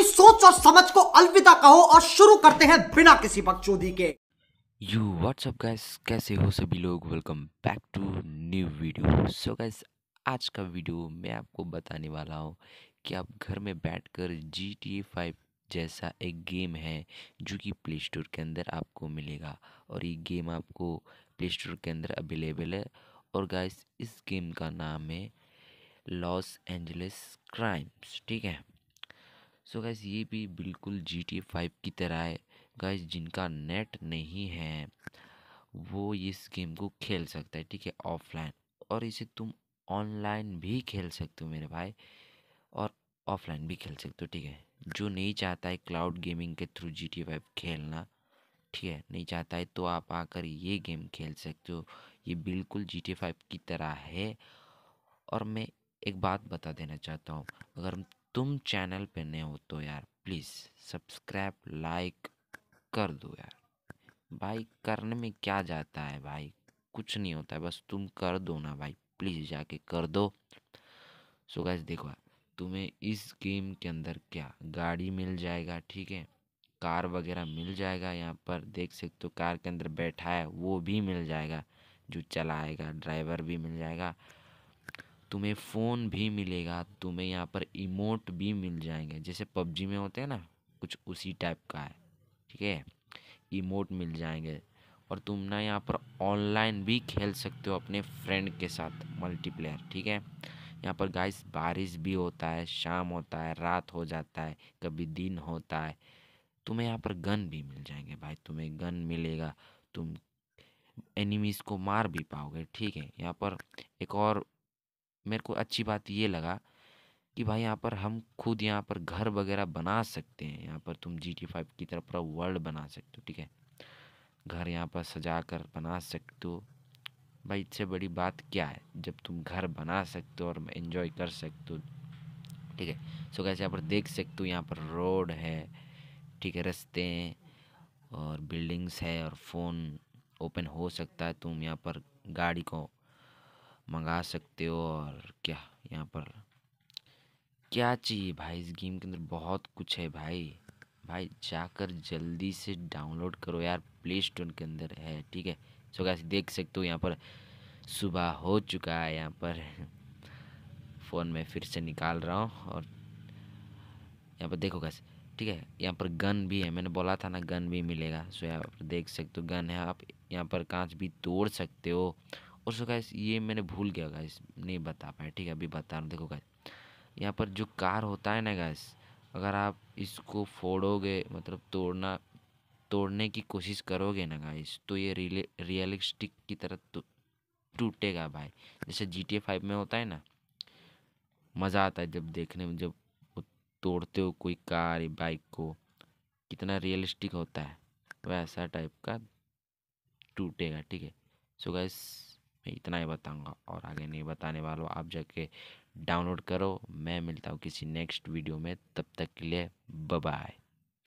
अपनी सोच और समझ को अलविदा कहो और शुरू करते हैं बिना किसी बकचोदी के यू व्हाट्सअप गैस कैसे हो सभी लोग welcome back to new video so guys आज का वीडियो मैं आपको बताने वाला हूँ कि आप घर में बैठकर जी टी फाइव जैसा एक गेम है जो कि प्ले स्टोर के अंदर आपको मिलेगा और ये गेम आपको प्ले स्टोर के अंदर अवेलेबल है और गैस इस गेम का नाम है लॉस एंजलिस क्राइम्स ठीक है सो गैस ये भी बिल्कुल जी टी फाइव की तरह है गैस जिनका नेट नहीं है वो इस गेम को खेल सकता है ठीक है ऑफलाइन और इसे तुम ऑनलाइन भी खेल सकते हो मेरे भाई और ऑफलाइन भी खेल सकते हो ठीक है जो नहीं चाहता है क्लाउड गेमिंग के थ्रू जी टी फाइव खेलना ठीक है नहीं चाहता है तो आप आकर ये गेम खेल सकते हो ये बिल्कुल जी टी फाइव की तरह है और मैं एक बात बता देना चाहता हूँ अगर तुम चैनल पे नए हो तो यार प्लीज़ सब्सक्राइब लाइक कर दो यार भाई करने में क्या जाता है भाई कुछ नहीं होता है बस तुम कर दो ना भाई प्लीज़ जाके कर दो सो गैस देखो तुम्हें इस गेम के अंदर क्या गाड़ी मिल जाएगा ठीक है कार वगैरह मिल जाएगा यहाँ पर देख सकते हो कार के अंदर बैठा है वो भी मिल जाएगा जो चलाएगा ड्राइवर भी मिल जाएगा तुम्हें फ़ोन भी मिलेगा तुम्हें यहाँ पर इमोट भी मिल जाएंगे जैसे पबजी में होते हैं ना कुछ उसी टाइप का है ठीक है इमोट मिल जाएंगे और तुम ना यहाँ पर ऑनलाइन भी खेल सकते हो अपने फ्रेंड के साथ मल्टीप्लेयर ठीक है यहाँ पर गाइस बारिश भी होता है शाम होता है रात हो जाता है कभी दिन होता है तुम्हें यहाँ पर गन भी मिल जाएंगे भाई तुम्हें गन मिलेगा तुम एनिमीज़ को मार भी पाओगे ठीक है यहाँ पर एक और मेरे को अच्छी बात ये लगा कि भाई यहाँ पर हम खुद यहाँ पर घर वगैरह बना सकते हैं यहाँ पर तुम जी टी फाइव की तरह पूरा वर्ल्ड बना सकते हो ठीक है घर यहाँ पर सजा कर बना सकते हो भाई इससे बड़ी बात क्या है जब तुम घर बना सकते हो और इन्जॉय कर सकते हो ठीक है सो कैसे यहाँ पर देख सकते हो यहाँ पर रोड है ठीक है रस्ते हैं और बिल्डिंग्स है और फ़ोन ओपन हो सकता है तुम यहाँ पर गाड़ी को मंगा सकते हो और क्या यहाँ पर क्या चाहिए भाई इस गेम के अंदर बहुत कुछ है भाई भाई जाकर जल्दी से डाउनलोड करो यार प्ले स्टोर के अंदर है ठीक है सो कैसे देख सकते हो यहाँ पर सुबह हो चुका है यहाँ पर फ़ोन में फिर से निकाल रहा हूँ और यहाँ पर देखो कैसे ठीक है यहाँ पर गन भी है मैंने बोला था ना गन भी मिलेगा सो यहाँ पर देख सकते हो गन है आप यहाँ पर कांच भी तोड़ सकते हो और सो गैस ये मैंने भूल गया गैस नहीं बता पाया ठीक है अभी बता रहा हूँ देखो गैस यहाँ पर जो कार होता है ना गैस अगर आप इसको फोड़ोगे मतलब तोड़ना तोड़ने की कोशिश करोगे ना गाइस तो ये रियलिस्टिक की तरह टूटेगा तो टूटेगा भाई जैसे जी टी फाइव में होता है ना मज़ा आता है जब देखने में जब तोड़ते हो कोई कार या बाइक को कितना रियलिस्टिक होता है वैसा टाइप का टूटेगा ठीक है सो गाइस मैं इतना ही बताऊंगा और आगे नहीं बताने वाला आप जाके डाउनलोड करो मैं मिलता हूँ किसी नेक्स्ट वीडियो में तब तक के लिए बाय